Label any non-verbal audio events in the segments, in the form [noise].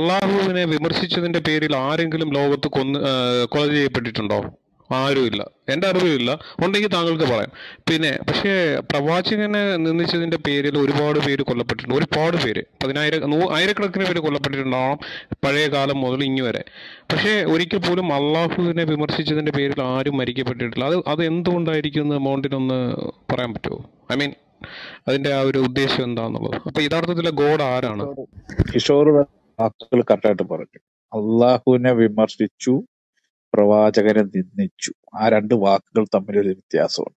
അള്ളാഹുവിനെ വിമർശിച്ചതിന്റെ പേരിൽ ആരെങ്കിലും ലോകത്ത് കൊന്ന് കൊല ചെയ്യപ്പെട്ടിട്ടുണ്ടോ ആരുമില്ല എൻ്റെ അറിവില്ല ഉണ്ടെങ്കിൽ താങ്കൾക്ക് പറയാം പിന്നെ പക്ഷേ പ്രവാചകനെ നിന്ദിച്ചതിൻ്റെ പേരിൽ ഒരുപാട് പേര് കൊല്ലപ്പെട്ടിട്ടുണ്ട് ഒരുപാട് പേര് പതിനായിരം ആയിരക്കണക്കിന് പേര് കൊല്ലപ്പെട്ടിട്ടുണ്ടാവും പഴയ കാലം മുതൽ ഇങ്ങു വരെ പക്ഷേ ഒരിക്കൽ പോലും അള്ളാഹുവിനെ വിമർശിച്ചതിൻ്റെ പേരിൽ ആരും മരിക്കപ്പെട്ടിട്ടില്ല അത് അത് എന്തുകൊണ്ടായിരിക്കും എന്ന് മൗണ്ടിനൊന്ന് പറയാൻ പറ്റുമോ ഐ മീൻ അതിന്റെ ആ ഒരു ഉദ്ദേശം എന്താണെന്നുള്ളത് അപ്പൊ യഥാർത്ഥത്തിലെ ഗോഡ് ആരാണ് കിഷോർ വാക്കുകൾ കറക്റ്റായിട്ട് പറഞ്ഞു അള്ളാഹുവിനെ വിമർശിച്ചു പ്രവാചകനെ നിന്ദിച്ചു ആ രണ്ട് വാക്കുകൾ തമ്മിൽ ഒരു വ്യത്യാസമുണ്ട്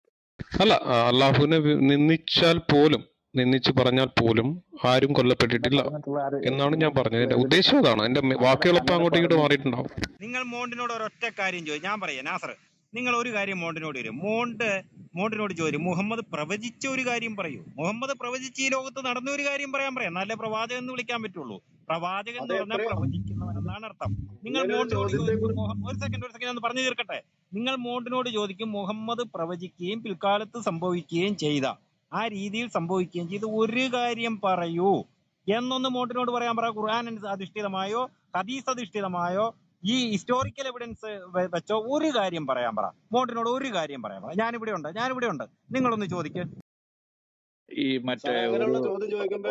അല്ല അള്ളാഹുവിനെ നിന്ദിച്ചാൽ പോലും നിന്നിച്ച് പറഞ്ഞാൽ പോലും ആരും കൊല്ലപ്പെട്ടിട്ടില്ല എന്നാണ് ഞാൻ പറഞ്ഞത് എന്റെ ഉദ്ദേശം അതാണ് എന്റെ വാക്കുകളൊപ്പം അങ്ങോട്ടും ഇങ്ങോട്ട് മാറിയിട്ടുണ്ടാവും നിങ്ങൾ മോണ്ടിനോട് ഒരൊറ്റ കാര്യം ചോദിച്ചു ഞാൻ പറയാം നാസർ നിങ്ങൾ ഒരു കാര്യം മോണ്ടിനോട് വരും മോണ്ട് മോണ്ടിനോട് ചോദിച്ചു മുഹമ്മദ് പ്രവചിച്ച ഒരു കാര്യം പറയൂ മുഹമ്മദ് പ്രവചിച്ച് ഈ ലോകത്ത് നടന്ന ഒരു കാര്യം പറയാൻ പറയാം നല്ല പ്രവാചകൻ എന്ന് വിളിക്കാൻ പറ്റുള്ളൂ പ്രവാചകൻ എന്ന് പറഞ്ഞാൽ പ്രവചിക്കുന്നവൻ എന്നാണ് അർത്ഥം നിങ്ങൾ മോണ്ടിനോട് ചോദിക്കും ഒരു സെക്കൻഡ് ഒരു സെക്കൻഡ് ഒന്ന് പറഞ്ഞു തീർക്കട്ടെ നിങ്ങൾ മോണ്ടിനോട് ചോദിക്കും മുഹമ്മദ് പ്രവചിക്കുകയും പിൽക്കാലത്ത് സംഭവിക്കുകയും ചെയ്ത ആ രീതിയിൽ സംഭവിക്കുകയും ചെയ്ത് ഒരു കാര്യം പറയൂ എന്നൊന്ന് മോണ്ടിനോട് പറയാൻ പറ ഖുർആൻ അധിഷ്ഠിതമായോ ഹദീസ് അധിഷ്ഠിതമായോ ഈ ഹിസ്റ്റോറിക്കൽ എവിഡൻസ് വെച്ചോ ഒരു കാര്യം പറയാൻ പറ മോണ്ടിനോട് ഒരു കാര്യം പറയാൻ പറ ഞാനിവിടെ ഉണ്ട് ഞാനിവിടെ ഉണ്ട് നിങ്ങളൊന്ന് ചോദിക്ക് ഈ മറ്റേ ചോദ്യം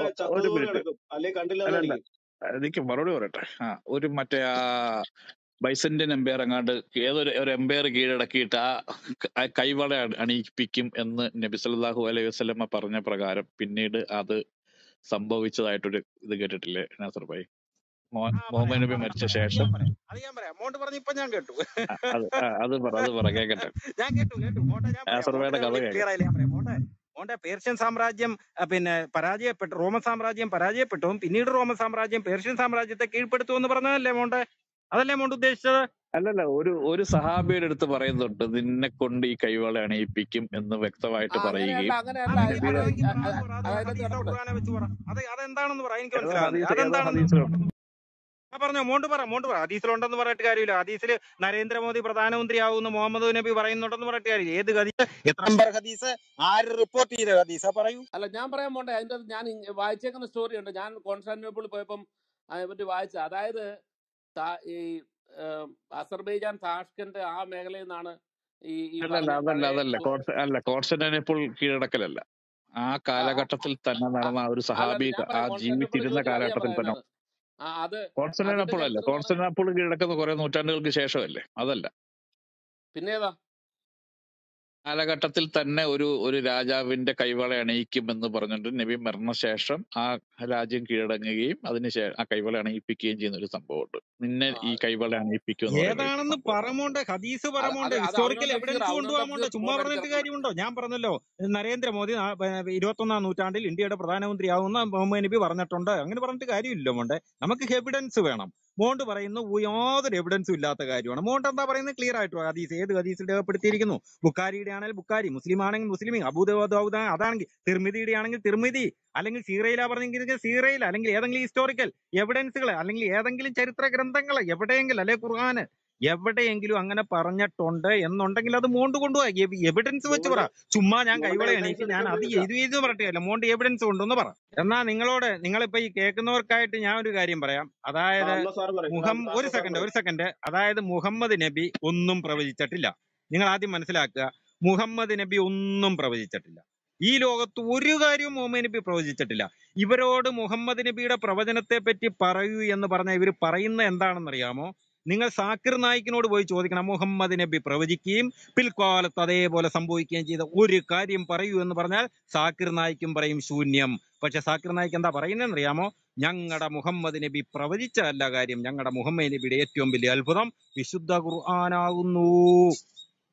അല്ലെ കണ്ടില്ല എനിക്ക് മറുപടി പറയട്ടെ ആ ഒരു മറ്റേ ആ ബൈസന്റിൻ എംപയർ എങ്ങാണ്ട് ഏതൊരു ഒരു എംപയർ കീഴടക്കിയിട്ട് ആ കൈവള അണിയിപ്പിക്കും എന്ന് നബി സല്ലല്ലാഹു അലൈഹി വസല്ലമ പറഞ്ഞ പ്രകാരം പിന്നീട് അത് സംഭവിച്ചതായിട്ടൊരു ഇത് കേട്ടിട്ടില്ലേ നാസർ ഭായി മുഹമ്മദ് നബി മരിച്ച അത് ശേഷം അത് ഞാൻ മോണ്ട് ഞാൻ കേട്ടു പറ അത് പറ കേക്കട്ടെ ഞാൻ കേട്ടു കേട്ടു ഞാൻ നാസർ ഭായിയുടെ കഥ ക്ലിയർ ആയില്ല ഞാൻ ഓന്റെ പേർഷ്യൻ സാമ്രാജ്യം പിന്നെ പരാജയപ്പെട്ടു റോമൻ സാമ്രാജ്യം പരാജയപ്പെട്ടു പിന്നീട് റോമൻ സാമ്രാജ്യം പേർഷ്യൻ സാമ്രാജ്യത്തെ കീഴ്പ്പെടുത്തു എന്ന് പറഞ്ഞതല്ലേ മോണ്ടെ അതല്ലേ മോണ്ട് ഉദ്ദേശിച്ചത് അല്ലല്ല ഒരു ഒരു സഹാബിയുടെ അടുത്ത് പറയുന്നുണ്ട് നിന്നെ കൊണ്ട് ഈ കൈവളെ അണിയിപ്പിക്കും എന്ന് വ്യക്തമായിട്ട് പറയുകയും അതെന്താണെന്ന് പറയാം എനിക്ക് ആ പറഞ്ഞോ മോണ്ട് പറ മോണ്ട് പറ ഹദീസിലുണ്ടെന്ന് പറഞ്ഞിട്ട് കാര്യമില്ല ഹദീസിൽ നരേന്ദ്രമോദി ആവുന്ന മുഹമ്മദ് നബി പറയുന്നുണ്ടെന്ന് പറഞ്ഞിട്ട് കാര്യമില്ല ഏത് ഹദീസ് എത്ര നമ്പർ ഹദീസ് ആര് റിപ്പോർട്ട് ചെയ്ത ഹദീസ പറയൂ അല്ല ഞാൻ പറയാൻ പോണ്ടേ അതിന്റെ ഞാൻ വായിച്ചേക്കുന്ന സ്റ്റോറി ഉണ്ട് ഞാൻ കോൺസ്റ്റാന്റിനോപ്പിൾ പോയപ്പം പറ്റി വായിച്ച അതായത് ഈ അസർബൈജാൻ താഷ്കന്റ് ആ മേഖലയിൽ നിന്നാണ് ഈ അല്ല കീഴടക്കലല്ല ആ കാലഘട്ടത്തിൽ തന്നെ നടന്ന ആ ഒരു സഹാബി ആ ജീവിച്ചിരുന്ന കാലഘട്ടത്തിൽ തന്നെ അത് അതിന്റെ അല്ല ചരിത്രമാണ് കോൺസ്റ്റന്റിനോപ്പോൾ കുറെ നൂറ്റാണ്ടുകൾക്ക് ശേഷമല്ലേ അതല്ല പിന്നെ കാലഘട്ടത്തിൽ തന്നെ ഒരു ഒരു രാജാവിന്റെ കൈവള എന്ന് പറഞ്ഞിട്ട് നബി മരണശേഷം ആ രാജ്യം കീഴടങ്ങുകയും അതിനുശേഷം ആ കൈവള അണിയിപ്പിക്കുകയും ചെയ്യുന്ന ഒരു സംഭവമുണ്ട് നിന്നെ ഈ കൈവള അണിയിപ്പിക്കും ഏതാണെന്ന് പറമോണ്ട് ഹദീസ് പറമോണ്ട് ഹിസ്റ്റോറിക്കൽ എവിഡൻസ് കൊണ്ടുപോകാമോണ്ട് ചുമ്മാ പറഞ്ഞിട്ട് കാര്യമുണ്ടോ ഞാൻ പറഞ്ഞല്ലോ നരേന്ദ്രമോദി ഇരുപത്തൊന്നാം നൂറ്റാണ്ടിൽ ഇന്ത്യയുടെ പ്രധാനമന്ത്രിയാവുന്ന മുഹമ്മദ് നബി പറഞ്ഞിട്ടുണ്ട് അങ്ങനെ പറഞ്ഞിട്ട് കാര്യമില്ലല്ലോ മോണ്ടെ നമുക്ക് എവിഡൻസ് വേണം മോണ്ട് പറയുന്ന യാതൊരു എവിഡൻസും ഇല്ലാത്ത കാര്യമാണ് മോണ്ട് എന്താ പറയുന്നത് ക്ലിയർ ആയിട്ട് ഹദീസ് ഏത് ഹദീസിൽ രേഖപ്പെടുത്തിയിരിക്കുന്നു ബുക്കാരിയുടെ ആണെങ്കിൽ ബുക്കാരി മുസ്ലിം ആണെങ്കിൽ മുസ്ലിം അബൂദൗദ അതാണെങ്കിൽ തിർമിതിയുടെ ആണെങ്കിൽ തിർമിതി അല്ലെങ്കിൽ സീറയിലാ പറഞ്ഞെങ്കിൽ സീറയിൽ അല്ലെങ്കിൽ ഏതെങ്കിലും ഹിസ്റ്റോറിക്കൽ എവിഡൻസുകൾ അല്ലെങ്കിൽ ഏതെങ്കിലും ചരിത്ര ഗ്രന്ഥങ്ങൾ എവിടെയെങ്കിലും അല്ലെ ഖുർആാന് എവിടെയെങ്കിലും അങ്ങനെ പറഞ്ഞിട്ടുണ്ട് എന്നുണ്ടെങ്കിൽ അത് മോണ്ട് കൊണ്ടുപോയി എവിഡൻസ് വെച്ച് പറ ചുമ്മാ ഞാൻ കൈവളയാണ് എണീറ്റ് ഞാൻ അത് എഴുതി എഴുതി പറയട്ടെ മോണ്ട് എവിഡൻസ് കൊണ്ടുവന്ന് പറ എന്നാ നിങ്ങളോട് നിങ്ങളിപ്പോ ഈ കേൾക്കുന്നവർക്കായിട്ട് ഞാൻ ഒരു കാര്യം പറയാം അതായത് മുഹം ഒരു സെക്കൻഡ് ഒരു സെക്കൻഡ് അതായത് മുഹമ്മദ് നബി ഒന്നും പ്രവചിച്ചിട്ടില്ല നിങ്ങൾ ആദ്യം മനസ്സിലാക്കുക മുഹമ്മദ് നബി ഒന്നും പ്രവചിച്ചിട്ടില്ല ഈ ലോകത്ത് ഒരു കാര്യവും മുഹമ്മദ് നബി പ്രവചിച്ചിട്ടില്ല ഇവരോട് മുഹമ്മദ് നബിയുടെ പ്രവചനത്തെ പറ്റി പറയൂ എന്ന് പറഞ്ഞ ഇവർ പറയുന്ന എന്താണെന്നറിയാമോ നിങ്ങൾ സാക്കിർ നായിക്കിനോട് പോയി ചോദിക്കണം മുഹമ്മദ് നബി പ്രവചിക്കുകയും പിൽക്കാലത്ത് അതേപോലെ സംഭവിക്കുകയും ചെയ്ത ഒരു കാര്യം പറയൂ എന്ന് പറഞ്ഞാൽ സാക്കിർ നായിക്കും പറയും ശൂന്യം പക്ഷെ സാക്കിർ നായിക്ക് എന്താ അറിയാമോ ഞങ്ങളുടെ മുഹമ്മദ് നബി പ്രവചിച്ച അല്ല കാര്യം ഞങ്ങളുടെ മുഹമ്മദ് നബിയുടെ ഏറ്റവും വലിയ അത്ഭുതം വിശുദ്ധ ഖുർആനാകുന്നു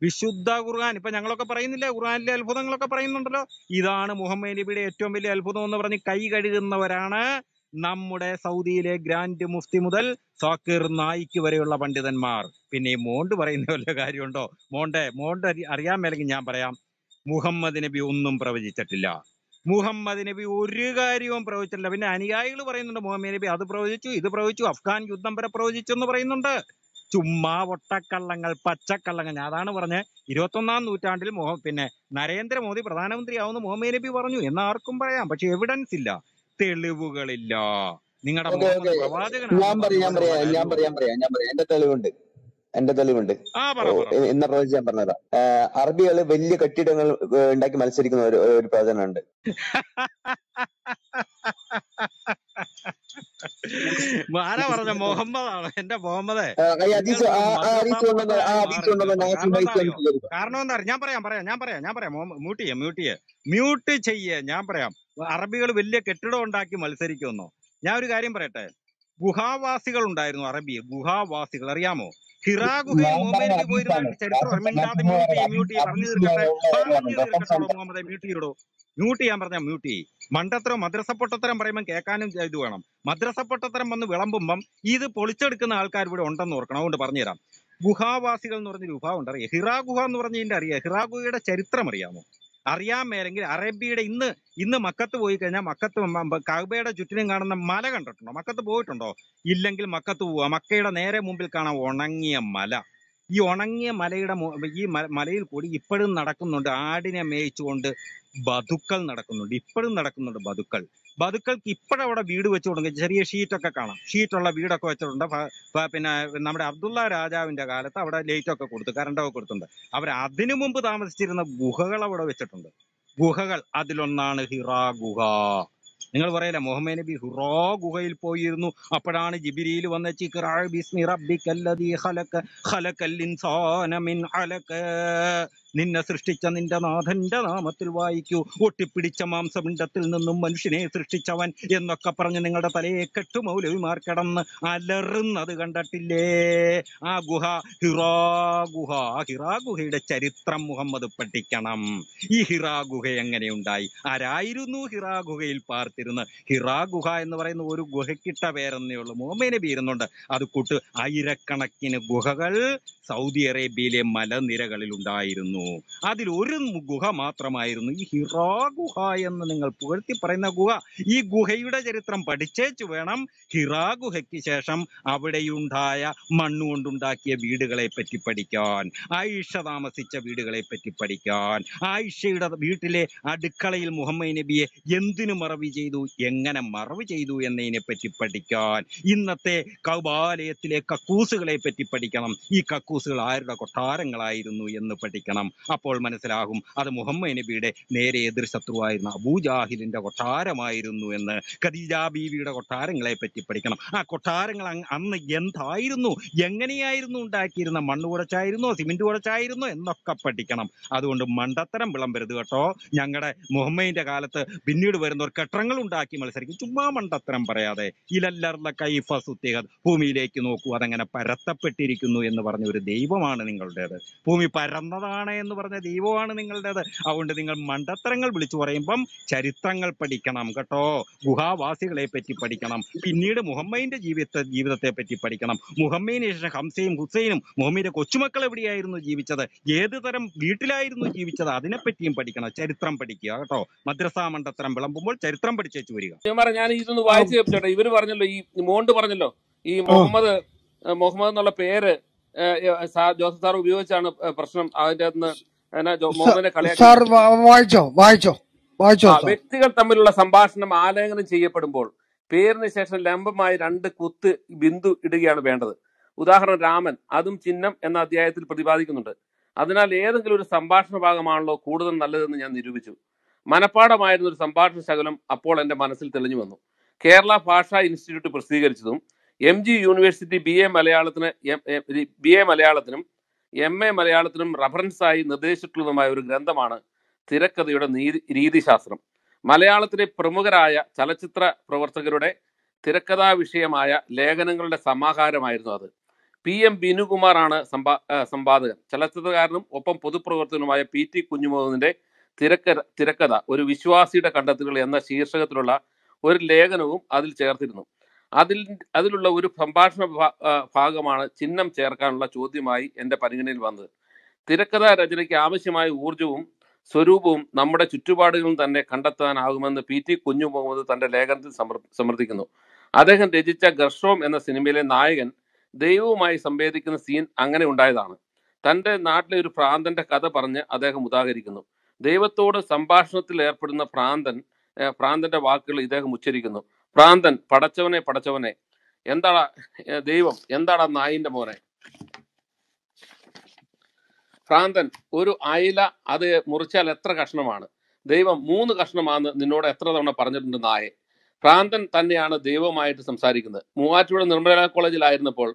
വിശുദ്ധ ഖുർആൻ ഇപ്പൊ ഞങ്ങളൊക്കെ പറയുന്നില്ലേ ഖുർആാനിലെ അത്ഭുതങ്ങളൊക്കെ പറയുന്നുണ്ടല്ലോ ഇതാണ് മുഹമ്മദ് നബിയുടെ ഏറ്റവും വലിയ അത്ഭുതം എന്ന് പറഞ്ഞ് കൈ കഴുകുന്നവരാണ് നമ്മുടെ സൗദിയിലെ ഗ്രാൻഡ് മുഫ്തി മുതൽ സാക്കിർ നായിക്ക് വരെയുള്ള പണ്ഡിതന്മാർ പിന്നെ മോണ്ട് പറയുന്ന വല്ല കാര്യമുണ്ടോ മോണ്ടെ മോണ്ട് അറിയാൻ മേലെങ്കിൽ ഞാൻ പറയാം മുഹമ്മദ് നബി ഒന്നും പ്രവചിച്ചിട്ടില്ല മുഹമ്മദ് നബി ഒരു കാര്യവും പ്രവചിച്ചിട്ടില്ല പിന്നെ അനുയായികൾ പറയുന്നുണ്ട് മുഹമ്മദ് നബി അത് പ്രവചിച്ചു ഇത് പ്രവചിച്ചു അഫ്ഗാൻ യുദ്ധം വരെ പ്രവചിച്ചു എന്ന് പറയുന്നുണ്ട് ചുമ്മാ ഒട്ടക്കള്ളങ്ങൾ പച്ചക്കള്ളങ്ങൾ അതാണ് പറഞ്ഞ് ഇരുപത്തൊന്നാം നൂറ്റാണ്ടിൽ പിന്നെ നരേന്ദ്രമോദി പ്രധാനമന്ത്രിയാവുന്ന മുഹമ്മദ് നബി പറഞ്ഞു എന്ന് ആർക്കും പറയാം പക്ഷെ എവിഡൻസ് ഇല്ല തെളിവുകളില്ല നിങ്ങളുടെ ഞാൻ പറയാം ഞാൻ പറയാം ഞാൻ പറയാം പറയാം ഞാൻ പറയാം എന്റെ തെളിവുണ്ട് എന്റെ തെളിവുണ്ട് ഇന്ന പ്രോജക്ട് ഞാൻ പറഞ്ഞതാ അറബികള് വലിയ കെട്ടിടങ്ങൾ ഉണ്ടാക്കി മത്സരിക്കുന്ന ഒരു ഒരു പ്രവചനമുണ്ട് ആരാ [laughs] പറഞ്ഞ കാരണം എന്താ ഞാൻ പറയാം പറയാം ഞാൻ പറയാം ഞാൻ പറയാം മ്യൂട്ട് ചെയ്യേ മ്യൂട്ട് ചെയ്യേ ഞാൻ പറയാം അറബികൾ വലിയ കെട്ടിടം ഉണ്ടാക്കി മത്സരിക്കുമെന്നോ ഞാൻ ഒരു കാര്യം പറയട്ടെ ഗുഹാവാസികൾ ഉണ്ടായിരുന്നു അറബി ഗുഹാവാസികൾ അറിയാമോ ഗുഹയിൽ മുഹമ്മദ് പോയിരുന്ന ചരിത്രം മ്യൂട്ട് മ്യൂട്ട് ചെയ്യാൻ പറഞ്ഞാൽ മ്യൂട്ട് ചെയ്യും മണ്ടത്തരം മദ്രസ പൊട്ടത്തരം പറയുമ്പോൾ കേൾക്കാനും ഇത് വേണം മദ്രസ പൊട്ടത്തരം വന്ന് വിളമ്പുമ്പം ഇത് പൊളിച്ചെടുക്കുന്ന ആൾക്കാർ ഇവിടെ ഉണ്ടെന്ന് ഓർക്കണം അതുകൊണ്ട് പറഞ്ഞുതരാം ഗുഹാവാസികൾ എന്ന് പറഞ്ഞൊരു ഉണ്ട് അറിയാം ഹിറാ ഗുഹ എന്ന് പറഞ്ഞ ഇതിന്റെ അറിയാം ഹിറാ ഗുഹയുടെ ചരിത്രം അറിയാമോ അറിയാൻ മേലെങ്കിൽ അറേബ്യയുടെ ഇന്ന് ഇന്ന് മക്കത്ത് പോയി കഴിഞ്ഞാൽ മക്കത്ത് കഅബയുടെ ചുറ്റിനും കാണുന്ന മല കണ്ടിട്ടുണ്ടോ മക്കത്ത് പോയിട്ടുണ്ടോ ഇല്ലെങ്കിൽ മക്കത്ത് പോവുക മക്കയുടെ നേരെ മുമ്പിൽ കാണാം ഉണങ്ങിയ മല ഈ ഉണങ്ങിയ മലയുടെ ഈ മലയിൽ കൂടി ഇപ്പോഴും നടക്കുന്നുണ്ട് ആടിനെ മേയിച്ചുകൊണ്ട് ബതുക്കൾ നടക്കുന്നുണ്ട് ഇപ്പോഴും നടക്കുന്നുണ്ട് ബതുക്കൾ ബതുക്കൾക്ക് ഇപ്പോഴവിടെ വീട് വെച്ചു കൊടുക്കും ചെറിയ ഷീറ്റൊക്കെ കാണാം ഷീറ്റുള്ള വീടൊക്കെ വെച്ചിട്ടുണ്ട് പിന്നെ നമ്മുടെ അബ്ദുള്ള രാജാവിന്റെ കാലത്ത് അവിടെ ലൈറ്റൊക്കെ കൊടുത്തു കറണ്ടൊക്കെ കൊടുത്തിട്ടുണ്ട് അവർ അതിനു മുമ്പ് താമസിച്ചിരുന്ന ഗുഹകൾ അവിടെ വെച്ചിട്ടുണ്ട് ഗുഹകൾ അതിലൊന്നാണ് ഹിറാ ഗുഹ നിങ്ങൾ പറയല്ലേ മുഹമ്മദ് നബി ഹുറോ ഗുഹയിൽ പോയിരുന്നു അപ്പോഴാണ് ജിബിരിയിൽ വന്ന ബിസ്മി റബ്ബിക്കല്ലദീ ഖലഖ ഖലഖൽ ഇൻസാന മിൻ അലക നിന്നെ സൃഷ്ടിച്ച നിന്റെ നാഥന്റെ നാമത്തിൽ വായിക്കൂ ഒട്ടിപ്പിടിച്ച മാംസമിണ്ടത്തിൽ നിന്നും മനുഷ്യനെ സൃഷ്ടിച്ചവൻ എന്നൊക്കെ പറഞ്ഞ് നിങ്ങളുടെ തലയെ കെട്ടു മൗലവിമാർ കിടന്ന് അലറുന്നത് കണ്ടിട്ടില്ലേ ആ ഗുഹ ഹിറാ ഗുഹ ഹിറാ ഗുഹയുടെ ചരിത്രം മുഹമ്മദ് പഠിക്കണം ഈ ഹിറാ ഗുഹ എങ്ങനെയുണ്ടായി ആരായിരുന്നു ഹിറാ ഗുഹയിൽ പാർത്തിരുന്നത് ഹിറാ ഗുഹ എന്ന് പറയുന്ന ഒരു ഗുഹക്കിട്ട പേരെന്നേ ഉള്ളൂ മോമേനെ പേരുന്നുണ്ട് അത് കൂട്ട് ആയിരക്കണക്കിന് ഗുഹകൾ സൗദി അറേബ്യയിലെ മലനിരകളിൽ ഉണ്ടായിരുന്നു ഉണ്ടായിരുന്നു ഒരു ഗുഹ മാത്രമായിരുന്നു ഈ ഹിറാ ഗുഹ എന്ന് നിങ്ങൾ പുകഴ്ത്തി പറയുന്ന ഗുഹ ഈ ഗുഹയുടെ ചരിത്രം പഠിച്ചേച്ചു വേണം ഹിറാ ഗുഹയ്ക്ക് ശേഷം അവിടെയുണ്ടായ മണ്ണുകൊണ്ടുണ്ടാക്കിയ വീടുകളെ പറ്റി പഠിക്കാൻ ആയിഷ താമസിച്ച വീടുകളെ പറ്റി പഠിക്കാൻ ആയിഷയുടെ വീട്ടിലെ അടുക്കളയിൽ മുഹമ്മദ് നബിയെ എന്തിനു മറവി ചെയ്തു എങ്ങനെ മറവ് ചെയ്തു എന്നതിനെ പറ്റി പഠിക്കാൻ ഇന്നത്തെ കൗബാലയത്തിലെ കക്കൂസുകളെ പറ്റി പഠിക്കണം ഈ കക്കൂസുകൾ ആരുടെ കൊട്ടാരങ്ങളായിരുന്നു എന്ന് പഠിക്കണം നോക്കണം അപ്പോൾ മനസ്സിലാകും അത് മുഹമ്മദ് നബിയുടെ നേരെ എതിർ ശത്രുവായിരുന്ന അബൂജാഹിലിന്റെ കൊട്ടാരമായിരുന്നു എന്ന് ഖദീജ ബീവിയുടെ കൊട്ടാരങ്ങളെ പറ്റി പഠിക്കണം ആ കൊട്ടാരങ്ങൾ അന്ന് എന്തായിരുന്നു എങ്ങനെയായിരുന്നു ഉണ്ടാക്കിയിരുന്ന മണ്ണ് കുടച്ചായിരുന്നോ സിമെന്റ് കുടച്ചായിരുന്നോ എന്നൊക്കെ പഠിക്കണം അതുകൊണ്ട് മണ്ടത്തരം വിളമ്പരുത് കേട്ടോ ഞങ്ങളുടെ മുഹമ്മദിന്റെ കാലത്ത് പിന്നീട് വരുന്നവർ കെട്ടങ്ങൾ ഉണ്ടാക്കി മത്സരിക്കും ചുമ്മാ മണ്ടത്തരം പറയാതെ ഇലല്ലർല കൈഫ സുത്തേഹത് ഭൂമിയിലേക്ക് നോക്കൂ അതങ്ങനെ പരത്തപ്പെട്ടിരിക്കുന്നു എന്ന് പറഞ്ഞ ഒരു ദൈവമാണ് നിങ്ങളുടേത് ഭൂമി പരന്നതാണ് എന്ന് പറഞ്ഞ ദൈവമാണ് നിങ്ങളുടേത് അതുകൊണ്ട് നിങ്ങൾ മണ്ടത്തരങ്ങൾ വിളിച്ചു പറയുമ്പം ചരിത്രങ്ങൾ പഠിക്കണം കേട്ടോ ഗുഹാവാസികളെ പറ്റി പഠിക്കണം പിന്നീട് മുഹമ്മദിന്റെ ജീവിത ജീവിതത്തെ പറ്റി പഠിക്കണം മുഹമ്മദിന് ശേഷം ഹംസയും ഹുസൈനും മുഹമ്മദിന്റെ കൊച്ചുമക്കൾ എവിടെയായിരുന്നു ജീവിച്ചത് ഏത് തരം വീട്ടിലായിരുന്നു ജീവിച്ചത് അതിനെപ്പറ്റിയും പഠിക്കണം ചരിത്രം പഠിക്കുക കേട്ടോ മദ്രസാ മണ്ടത്തരം വിളമ്പുമ്പോൾ ചരിത്രം പഠിച്ചേച്ചു വരിക ഞാൻ ഇതൊന്ന് വായിച്ചു കേൾപ്പിച്ചോട്ടെ ഇവര് പറഞ്ഞല്ലോ ഈ മോണ്ട് പറഞ്ഞല്ലോ ഈ മുഹമ്മദ് മുഹമ്മദ് എന്നുള്ള പേര് ജോസഫ് സാർ ഉപയോഗിച്ചാണ് പ്രശ്നം അതിന്റെ അകത്ത് എന്നാ മോഹനെ വായിച്ചോ വായിച്ചോ വായിച്ചോ വ്യക്തികൾ തമ്മിലുള്ള സംഭാഷണം ആലേഖനം ചെയ്യപ്പെടുമ്പോൾ പേരിന് ശേഷം ലംബമായി രണ്ട് കുത്ത് ബിന്ദു ഇടുകയാണ് വേണ്ടത് ഉദാഹരണം രാമൻ അതും ചിഹ്നം എന്ന അധ്യായത്തിൽ പ്രതിപാദിക്കുന്നുണ്ട് അതിനാൽ ഏതെങ്കിലും ഒരു സംഭാഷണ ഭാഗമാണല്ലോ കൂടുതൽ നല്ലതെന്ന് ഞാൻ നിരൂപിച്ചു മനഃപ്പാടമായിരുന്ന ഒരു സംഭാഷണ ശകലം അപ്പോൾ എൻ്റെ മനസ്സിൽ തെളിഞ്ഞു വന്നു കേരള ഭാഷാ ഇൻസ്റ്റിറ്റ്യൂട്ട് പ്രസിദ്ധീകരിച്ചതും M G University B A മലയാളത്തിന് ബി എ മലയാളത്തിനും എം എ മലയാളത്തിനും റഫറൻസായി നിർദ്ദേശിച്ചിട്ടുള്ളതുമായ ഒരു ഗ്രന്ഥമാണ് തിരക്കഥയുടെ നീതി രീതിശാസ്ത്രം മലയാളത്തിലെ പ്രമുഖരായ ചലച്ചിത്ര പ്രവർത്തകരുടെ തിരക്കഥാ വിഷയമായ ലേഖനങ്ങളുടെ സമാഹാരമായിരുന്നു അത് പി എം ബിനുകുമാറാണ് സമ്പാ സമ്പാദകൻ ചലച്ചിത്രകാരനും ഒപ്പം പൊതുപ്രവർത്തകനുമായ പി ടി കുഞ്ഞുമോഹനന്റെ തിരക്ക തിരക്കഥ ഒരു വിശ്വാസിയുടെ കണ്ടെത്തലുകൾ എന്ന ശീർഷകത്തിലുള്ള ഒരു ലേഖനവും അതിൽ ചേർത്തിരുന്നു അതിൽ അതിലുള്ള ഒരു സംഭാഷണ ഭാഗമാണ് ചിഹ്നം ചേർക്കാനുള്ള ചോദ്യമായി എൻ്റെ പരിഗണനയിൽ വന്നത് തിരക്കഥാ രചനയ്ക്ക് ആവശ്യമായ ഊർജവും സ്വരൂപവും നമ്മുടെ ചുറ്റുപാടുകളും തന്നെ കണ്ടെത്താനാകുമെന്ന് പി ടി കുഞ്ഞു മുഹമ്മദ് തൻ്റെ ലേഖനത്തിൽ സമർത്ഥിക്കുന്നു അദ്ദേഹം രചിച്ച ഗർഷോം എന്ന സിനിമയിലെ നായകൻ ദൈവവുമായി സംവേദിക്കുന്ന സീൻ അങ്ങനെ ഉണ്ടായതാണ് തൻ്റെ നാട്ടിലെ ഒരു പ്രാന്തന്റെ കഥ പറഞ്ഞ് അദ്ദേഹം ഉദാഹരിക്കുന്നു ദൈവത്തോട് സംഭാഷണത്തിൽ ഏർപ്പെടുന്ന പ്രാന്തൻ പ്രാന്തന്റെ വാക്കുകൾ ഇദ്ദേഹം ഉച്ചരിക്കുന്നു ഭ്രാന്തൻ പടച്ചവനെ പടച്ചവനെ എന്താടാ ദൈവം എന്താടാ നായിന്റെ മോനെ ഭ്രാന്തൻ ഒരു അയില അത് മുറിച്ചാൽ എത്ര കഷ്ണമാണ് ദൈവം മൂന്ന് കഷ്ണമാണ് നിന്നോട് എത്ര തവണ പറഞ്ഞിട്ടുണ്ട് നായെ ഭ്രാന്തൻ തന്നെയാണ് ദൈവമായിട്ട് സംസാരിക്കുന്നത് മൂവാറ്റുപുഴ നിർമ്മല കോളേജിലായിരുന്നപ്പോൾ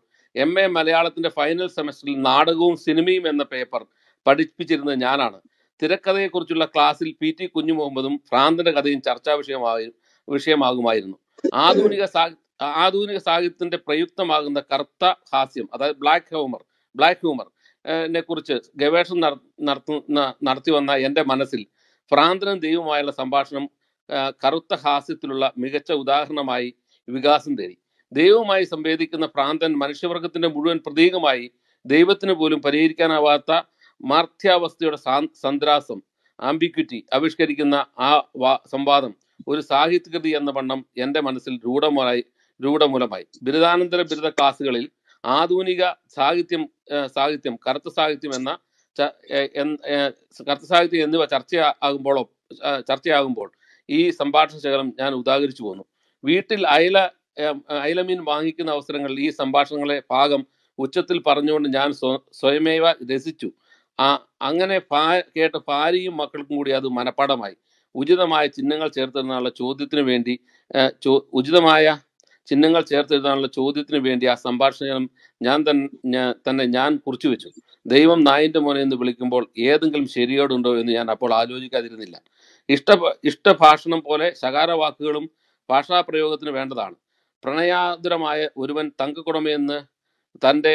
എം എ മലയാളത്തിന്റെ ഫൈനൽ സെമസ്റ്ററിൽ നാടകവും സിനിമയും എന്ന പേപ്പർ പഠിപ്പിച്ചിരുന്നത് ഞാനാണ് തിരക്കഥയെക്കുറിച്ചുള്ള ക്ലാസ്സിൽ പി ടി കുഞ്ഞു മുഹമ്മദും ഭ്രാന്തന്റെ കഥയും ചർച്ചാ വിഷയമായി വിഷയമാകുമായിരുന്നു ആധുനിക ആധുനിക സാഹിത്യത്തിന്റെ പ്രയുക്തമാകുന്ന കറുത്ത ഹാസ്യം അതായത് ബ്ലാക്ക് ഹ്യൂമർ ബ്ലാക്ക് ഹ്യൂമർ കുറിച്ച് ഗവേഷണം നടത്തുന്ന നടത്തി വന്ന എൻ്റെ മനസ്സിൽ ഭ്രാന്തനും ദൈവമായുള്ള സംഭാഷണം കറുത്ത ഹാസ്യത്തിലുള്ള മികച്ച ഉദാഹരണമായി വികാസം തേടി ദൈവവുമായി സംവേദിക്കുന്ന ഭ്രാന്തൻ മനുഷ്യവർഗത്തിന്റെ മുഴുവൻ പ്രതീകമായി ദൈവത്തിന് പോലും പരിഹരിക്കാനാവാത്ത മാർത്യാവസ്ഥയുടെ സന്ദ്രാസം ആംബിക്വിറ്റി ആവിഷ്കരിക്കുന്ന ആ സംവാദം ഒരു സാഹിത്യകൃതി എന്ന വണ്ണം എൻ്റെ മനസ്സിൽ രൂഢമായി രൂഢമൂലമായി ബിരുദാനന്തര ബിരുദ ക്ലാസ്സുകളിൽ ആധുനിക സാഹിത്യം സാഹിത്യം കറുത്ത സാഹിത്യം എന്ന കറുത്ത സാഹിത്യം എന്നിവ ചർച്ചയാകുമ്പോഴോ ചർച്ചയാകുമ്പോൾ ഈ സംഭാഷണ ശകലം ഞാൻ ഉദാഹരിച്ചു പോന്നു വീട്ടിൽ അയല അയലമീൻ വാങ്ങിക്കുന്ന അവസരങ്ങളിൽ ഈ സംഭാഷണങ്ങളെ ഭാഗം ഉച്ചത്തിൽ പറഞ്ഞുകൊണ്ട് ഞാൻ സ്വയമേവ രസിച്ചു ആ അങ്ങനെ കേട്ട് ഭാര്യയും മക്കൾക്കും കൂടി അത് മനപ്പാടമായി ഉചിതമായ ചിഹ്നങ്ങൾ ചേർത്തെഴുതാനുള്ള ചോദ്യത്തിന് വേണ്ടി ഉചിതമായ ചിഹ്നങ്ങൾ ചേർത്തെഴുതാനുള്ള ചോദ്യത്തിന് വേണ്ടി ആ സംഭാഷണം ഞാൻ തന്നെ ഞാൻ കുറിച്ചു വെച്ചു ദൈവം നായിൻ്റെ മോനെ എന്ന് വിളിക്കുമ്പോൾ ഏതെങ്കിലും ശരിയോടുണ്ടോ എന്ന് ഞാൻ അപ്പോൾ ആലോചിക്കാതിരുന്നില്ല ഇഷ്ട ഇഷ്ടഭാഷണം പോലെ ശകാരവാക്കുകളും ഭാഷാപ്രയോഗത്തിന് വേണ്ടതാണ് പ്രണയാതുരമായ ഒരുവൻ തങ്കക്കുടമയെന്ന് തൻ്റെ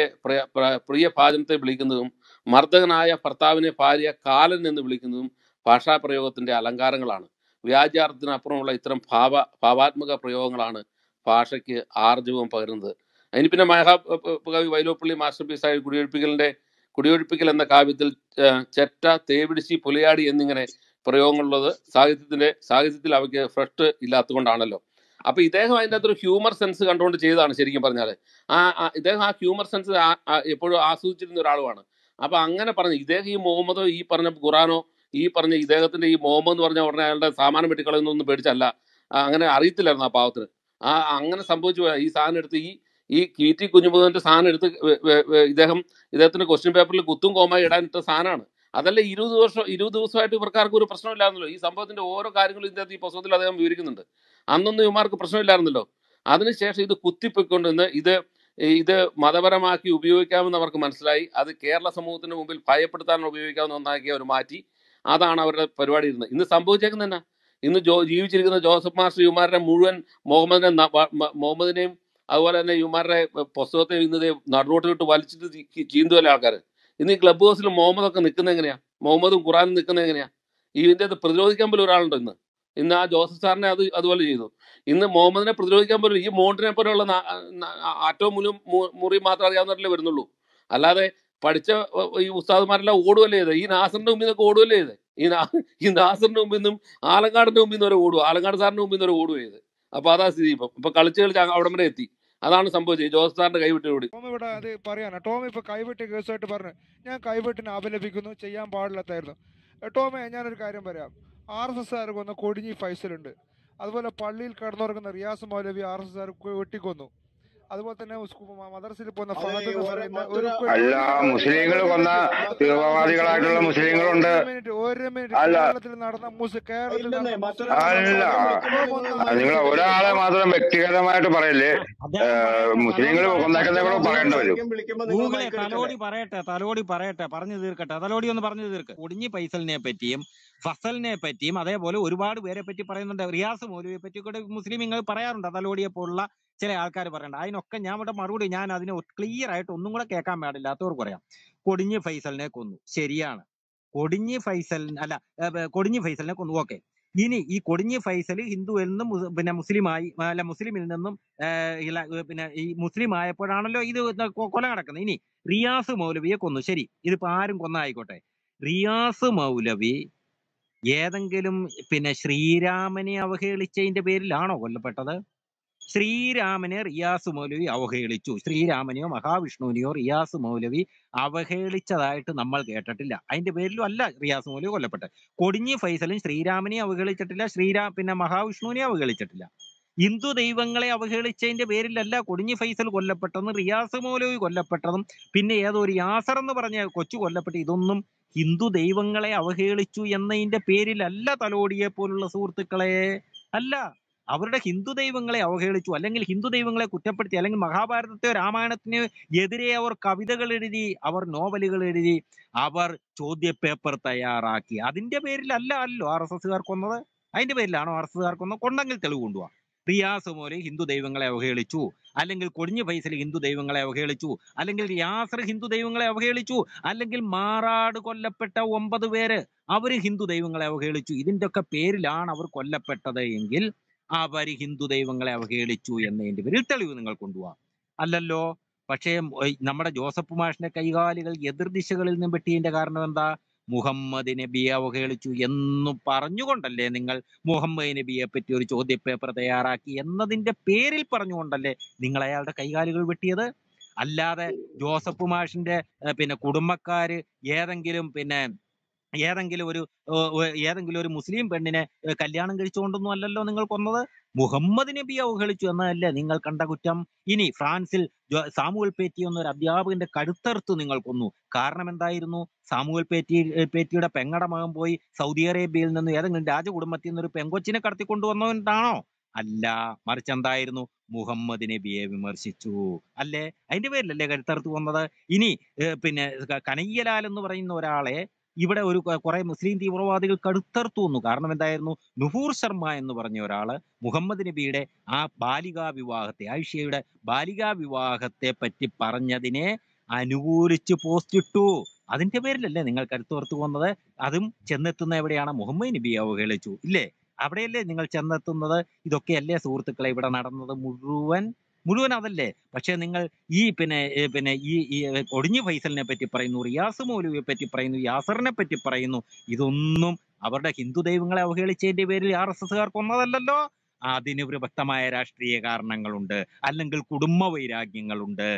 പ്രിയ പാചനത്തെ വിളിക്കുന്നതും മർദ്ദകനായ ഭർത്താവിനെ ഭാര്യ കാലൻ എന്ന് വിളിക്കുന്നതും ഭാഷാപ്രയോഗത്തിൻ്റെ അലങ്കാരങ്ങളാണ് വ്യാജാർത്ഥത്തിനപ്പുറമുള്ള ഇത്തരം ഭാവ ഭാവാത്മക പ്രയോഗങ്ങളാണ് ഭാഷയ്ക്ക് ആർജവം പകരുന്നത് അതിന് പിന്നെ മഹാകവി വൈലോപ്പള്ളി മാസ്റ്റർ പീസായ കുടിയൊഴിപ്പിക്കലിൻ്റെ കുടിയൊഴിപ്പിക്കൽ എന്ന കാവ്യത്തിൽ ചെറ്റ തേവിടിശി പുലയാടി എന്നിങ്ങനെ പ്രയോഗങ്ങളുള്ളത് സാഹിത്യത്തിൻ്റെ സാഹിത്യത്തിൽ അവയ്ക്ക് ഫ്രഷ് ഇല്ലാത്തതുകൊണ്ടാണല്ലോ അപ്പൊ ഇദ്ദേഹം അതിൻ്റെ അകത്തൊരു ഹ്യൂമർ സെൻസ് കണ്ടുകൊണ്ട് ചെയ്തതാണ് ശരിക്കും പറഞ്ഞാൽ ആ ഇദ്ദേഹം ആ ഹ്യൂമർ സെൻസ് എപ്പോഴും ആസ്വദിച്ചിരുന്ന ഒരാളുമാണ് അപ്പൊ അങ്ങനെ പറഞ്ഞു ഇദ്ദേഹം ഈ മുഹമ്മദോ ഈ പറഞ്ഞ ഖുറാനോ ഈ പറഞ്ഞ ഇദ്ദേഹത്തിന്റെ ഈ മോമ എന്ന് പറഞ്ഞ ഉടനെ അയാളുടെ സാമാനം വെട്ടിക്കളയുന്നൊന്നും പേടിച്ചല്ല അങ്ങനെ അറിയത്തില്ലായിരുന്നു ആ പാവത്തിന് ആ അങ്ങനെ സംഭവിച്ചു ഈ സാധനം എടുത്ത് ഈ ഈ കി ടി കുഞ്ഞുമുതലിന്റെ സാധനം എടുത്ത് ഇദ്ദേഹം ഇദ്ദേഹത്തിന്റെ ക്വസ്റ്റ്യൻ പേപ്പറിൽ കുത്തും കോമായി ഇട്ട സാധനമാണ് അതല്ല ഇരുപത് വർഷം ഇരുപത് ദിവസമായിട്ട് ഇവർക്കാർക്കും ഒരു പ്രശ്നമില്ലായിരുന്നല്ലോ ഈ സംഭവത്തിന്റെ ഓരോ കാര്യങ്ങളും ഇദ്ദേഹത്തെ ഈ പുസ്തകത്തിൽ അദ്ദേഹം വിവരിക്കുന്നുണ്ട് അന്നൊന്നും ഇവർക്ക് പ്രശ്നമില്ലായിരുന്നല്ലോ അതിനുശേഷം ഇത് കുത്തിപ്പൊയ്ക്കൊണ്ടിരുന്ന് ഇത് ഇത് മതപരമാക്കി ഉപയോഗിക്കാമെന്ന് അവർക്ക് മനസ്സിലായി അത് കേരള സമൂഹത്തിന് മുമ്പിൽ ഭയപ്പെടുത്താൻ ഉപയോഗിക്കാമെന്ന് ഒന്നാക്കി അവർ മാറ്റി അതാണ് അവരുടെ പരിപാടി ഇരുന്നത് ഇന്ന് സംഭവിച്ചേക്കുന്ന തന്നെ ഇന്ന് ജോ ജീവിച്ചിരിക്കുന്ന ജോസഫ് മാസ്റ്റർ യുമാരുടെ മുഴുവൻ മുഹമ്മദിനെ മുഹമ്മദിനെയും അതുപോലെ തന്നെ യുമാരുടെ പുസ്തകത്തെയും ഇന്ന് നടുറോട്ട് വിട്ട് വലിച്ചിട്ട് വല്ല ആൾക്കാർ ഇന്ന് ഈ ക്ലബ് ഹൗസിൽ മുഹമ്മദൊക്കെ നിൽക്കുന്നത് എങ്ങനെയാണ് മുഹമ്മദും ഖുറാനും നിൽക്കുന്നത് എങ്ങനെയാണ് ഇതിൻ്റെ അത് പ്രതിരോധിക്കാൻ പോലും ഒരാളുണ്ട് ഇന്ന് ഇന്ന് ആ ജോസഫ് സാറിനെ അത് അതുപോലെ ചെയ്തു ഇന്ന് മുഹമ്മദിനെ പ്രതിരോധിക്കാൻ പോലും ഈ മോണ്ടിനെ പോലെയുള്ള ആറ്റവും മുലും മുറി മാത്രം അറിയാവുന്നവരല്ലേ വരുന്നുള്ളൂ അല്ലാതെ പഠിച്ച ഈ ഉസ്താദ്മാരെല്ലാം ഓടുകയല്ലേ ചെയ്തത് ഈ നാസറിന്റെ മുമ്പിൽ നിന്നൊക്കെ ഓടുകയല്ലേ ചെയ്തത് ഈ നാ ഈ നാസറിന്റെ മുമ്പിൽ നിന്നും ആലങ്കാടിന്റെ മുമ്പിൽ നിന്ന് വരെ ഓടുക ആലങ്കാട് സാറിന്റെ മുമ്പിൽ നിന്ന് വരെ ഓടുക ചെയ്ത് അപ്പൊ അതാ സ്ഥിതി ഇപ്പൊ ഇപ്പൊ കളിച്ച് കളിച്ച് അവിടെ വരെ എത്തി അതാണ് സംഭവിച്ചത് ജോസ് സാറിന്റെ കൈവിട്ടോടി ടോം ഇവിടെ അത് പറയാനാ ടോം ഇപ്പൊ കൈവിട്ട് കേസുമായിട്ട് പറഞ്ഞു ഞാൻ കൈവിട്ടിനെ അപലപിക്കുന്നു ചെയ്യാൻ പാടില്ലാത്തായിരുന്നു ടോമെ ഞാനൊരു കാര്യം പറയാം ആർ എസ് എസ് ആർ കൊന്ന കൊടിഞ്ഞി ഫൈസലുണ്ട് അതുപോലെ പള്ളിയിൽ കടന്നുറങ്ങുന്ന Riyas Moulavi R S S R വെട്ടിക്കൊന്നു അതുപോലെ തന്നെ മദർസിൽ പോകുന്ന പറയുന്ന ഒരു അല്ല മുസ്ലിങ്ങൾ കൊന്ന തീവ്രവാദികളായിട്ടുള്ള മുസ്ലിങ്ങളുണ്ട് നടന്ന കേരളത്തിൽ അല്ല നിങ്ങൾ ഒരാളെ മാത്രം വ്യക്തിഗതമായിട്ട് പറയല്ലേ മുസ്ലിങ്ങൾ കൊന്നേക്കുന്നതിനോട് പറയേണ്ട വരും തലോടി പറയട്ടെ തലോടി പറയട്ടെ പറഞ്ഞു തീർക്കട്ടെ തലോടി ഒന്ന് പറഞ്ഞു തീർക്ക് ഒടിഞ്ഞി പൈസലിനെ പറ്റിയും ഫസലിനെ പറ്റിയും അതേപോലെ ഒരുപാട് പേരെ പറ്റി പറയുന്നുണ്ട് റിയാസ് മൗലവിയെ പറ്റി കൂടെ മുസ്ലിം നിങ്ങൾ പറയാറുണ്ട് തലോടിയെ പോലുള്ള ചില ആൾക്കാർ പറയണ്ട അതിനൊക്കെ ഞാൻ ഇവിടെ മറുപടി ഞാൻ അതിനെ ക്ലിയർ ആയിട്ട് ഒന്നും കൂടെ കേൾക്കാൻ പാടില്ലാത്തവർക്ക് പറയാം കൊടിഞ്ഞ് ഫൈസലിനെ കൊന്നു ശരിയാണ് കൊടിഞ്ഞ് ഫൈസൽ അല്ല കൊടിഞ്ഞ് ഫൈസലിനെ കൊന്നു ഓക്കെ ഇനി ഈ കൊടിഞ്ഞ് ഫൈസൽ ഹിന്ദു എന്നും പിന്നെ മുസ്ലിമായി അല്ല മുസ്ലിമിൽ നിന്നും പിന്നെ ഈ മുസ്ലിം ആയപ്പോഴാണല്ലോ ഇത് കൊല നടക്കുന്നത് ഇനി റിയാസ് മൗലവിയെ കൊന്നു ശരി ഇതിപ്പോ ആരും കൊന്നായിക്കോട്ടെ റിയാസ് മൗലവി ഏതെങ്കിലും പിന്നെ ശ്രീരാമനെ അവഹേളിച്ചതിന്റെ പേരിലാണോ കൊല്ലപ്പെട്ടത് ശ്രീരാമനെ റിയാസ് മൗലവി അവഹേളിച്ചു ശ്രീരാമനെയോ മഹാവിഷ്ണുവിനെയോ റിയാസ് മൗലവി അവഹേളിച്ചതായിട്ട് നമ്മൾ കേട്ടിട്ടില്ല അതിന്റെ പേരിലും അല്ല റിയാസ് മൗലവി കൊല്ലപ്പെട്ടത് കൊടിഞ്ഞി ഫൈസലും ശ്രീരാമനെ അവഹേളിച്ചിട്ടില്ല ശ്രീരാ പിന്നെ മഹാവിഷ്ണുവിനെ അവഹേളിച്ചിട്ടില്ല ഹിന്ദു ദൈവങ്ങളെ അവഹേളിച്ചതിന്റെ പേരിലല്ല കൊടിഞ്ഞി ഫൈസൽ കൊല്ലപ്പെട്ടതും റിയാസ് മൗലവി കൊല്ലപ്പെട്ടതും പിന്നെ ഏതോ ഒരു യാസർ എന്ന് പറഞ്ഞ കൊച്ചു കൊല്ലപ്പെട്ട ഇതൊന്നും ഹിന്ദു ദൈവങ്ങളെ അവഹേളിച്ചു എന്നതിന്റെ പേരിലല്ല തലോടിയെ പോലുള്ള സുഹൃത്തുക്കളെ അല്ല അവരുടെ ഹിന്ദു ദൈവങ്ങളെ അവഹേളിച്ചു അല്ലെങ്കിൽ ഹിന്ദു ദൈവങ്ങളെ കുറ്റപ്പെടുത്തി അല്ലെങ്കിൽ മഹാഭാരതത്തെ രാമായണത്തിന് എതിരെ അവർ കവിതകൾ എഴുതി അവർ നോവലുകൾ എഴുതി അവർ ചോദ്യ പേപ്പർ തയ്യാറാക്കി അതിന്റെ പേരിലല്ല അല്ലോ ആർ എസ് എസ്സുകാർ കൊന്നത് അതിന്റെ പേരിലാണോ ആർ എസ് എസ്സുകാർ കൊന്നത് കൊണ്ടെങ്കിൽ തെളിവ് കൊണ്ടുപോകാം റിയാസ് പോലെ ഹിന്ദു ദൈവങ്ങളെ അവഹേളിച്ചു അല്ലെങ്കിൽ കൊടിഞ്ഞു ഫൈസൽ ഹിന്ദു ദൈവങ്ങളെ അവഹേളിച്ചു അല്ലെങ്കിൽ യാസർ ഹിന്ദു ദൈവങ്ങളെ അവഹേളിച്ചു അല്ലെങ്കിൽ മാറാട് കൊല്ലപ്പെട്ട ഒമ്പത് പേര് അവർ ഹിന്ദു ദൈവങ്ങളെ അവഹേളിച്ചു ഒക്കെ പേരിലാണ് അവർ കൊല്ലപ്പെട്ടത് എങ്കിൽ ആ ഹിന്ദു ദൈവങ്ങളെ അവഹേളിച്ചു എന്നതിന്റെ പേരിൽ തെളിവ് നിങ്ങൾ കൊണ്ടുപോകാം അല്ലല്ലോ പക്ഷേ നമ്മുടെ ജോസഫ് മാഷിന്റെ കൈകാലികൾ എതിർദിശകളിൽ നിന്നും വെട്ടിയതിന്റെ കാരണം എന്താ മുഹമ്മദ് നബിയെ അവഹേളിച്ചു എന്ന് പറഞ്ഞുകൊണ്ടല്ലേ നിങ്ങൾ മുഹമ്മദ് നബിയെ പറ്റി ഒരു ചോദ്യ പേപ്പർ തയ്യാറാക്കി എന്നതിന്റെ പേരിൽ പറഞ്ഞുകൊണ്ടല്ലേ നിങ്ങൾ അയാളുടെ കൈകാലുകൾ വെട്ടിയത് അല്ലാതെ ജോസഫ് മാഷിന്റെ പിന്നെ കുടുംബക്കാര് ഏതെങ്കിലും പിന്നെ ഏതെങ്കിലും ഒരു ഏതെങ്കിലും ഒരു മുസ്ലിം പെണ്ണിനെ കല്യാണം കഴിച്ചുകൊണ്ടൊന്നും അല്ലല്ലോ നിങ്ങൾ കൊന്നത് മുഹമ്മദ് നബി അവഹേളിച്ചു എന്നതല്ലേ നിങ്ങൾ കണ്ട കുറ്റം ഇനി ഫ്രാൻസിൽ സാമുവൽ പേറ്റി എന്നൊരു അധ്യാപകന്റെ കഴുത്തറുത്ത് നിങ്ങൾ കൊന്നു കാരണം എന്തായിരുന്നു സാമുവൽ പേറ്റി പേറ്റിയുടെ പെങ്ങട മകം പോയി സൗദി അറേബ്യയിൽ നിന്ന് ഏതെങ്കിലും രാജകുടുംബത്തിൽ നിന്ന് ഒരു പെങ്കൊച്ചിനെ കടത്തിക്കൊണ്ടുവന്നവനാണോ അല്ല മറിച്ച് എന്തായിരുന്നു മുഹമ്മദ് നബിയെ വിമർശിച്ചു അല്ലേ അതിന്റെ പേരിലല്ലേ കരുത്തറുത്ത് വന്നത് ഇനി പിന്നെ കനയ്യലാൽ എന്ന് പറയുന്ന ഒരാളെ ഇവിടെ ഒരു കുറെ മുസ്ലിം തീവ്രവാദികൾ കടുത്തർത്തുന്നു കാരണം എന്തായിരുന്നു നുഹൂർ ശർമ്മ എന്ന് പറഞ്ഞ ഒരാള് മുഹമ്മദ് നബിയുടെ ആ ബാലികാ വിവാഹത്തെ ആയിഷയുടെ ബാലികാ വിവാഹത്തെ പറ്റി പറഞ്ഞതിനെ അനുകൂലിച്ച് പോസ്റ്റ് ഇട്ടു അതിന്റെ പേരിലല്ലേ നിങ്ങൾ കരുത്തോർത്ത് പോകുന്നത് അതും ചെന്നെത്തുന്ന എവിടെയാണ് മുഹമ്മദ് നബി അവഹേളിച്ചു ഇല്ലേ അവിടെയല്ലേ നിങ്ങൾ ചെന്നെത്തുന്നത് ഇതൊക്കെയല്ലേ സുഹൃത്തുക്കളെ ഇവിടെ നടന്നത് മുഴുവൻ മുഴുവൻ അതല്ലേ പക്ഷേ നിങ്ങൾ ഈ പിന്നെ പിന്നെ ഈ ഒടിഞ്ഞു ഫൈസലിനെ പറ്റി പറയുന്നു റിയാസ് മൗലവിയെ പറ്റി പറയുന്നു യാസറിനെ പറ്റി പറയുന്നു ഇതൊന്നും അവരുടെ ഹിന്ദു ദൈവങ്ങളെ അവഹേളിച്ചതിന്റെ പേരിൽ ആർ എസ് എസ്സുകാർക്ക് ഒന്നതല്ലോ അതിന് ഒരു വ്യക്തമായ രാഷ്ട്രീയ കാരണങ്ങളുണ്ട് അല്ലെങ്കിൽ കുടുംബ വൈരാഗ്യങ്ങളുണ്ട്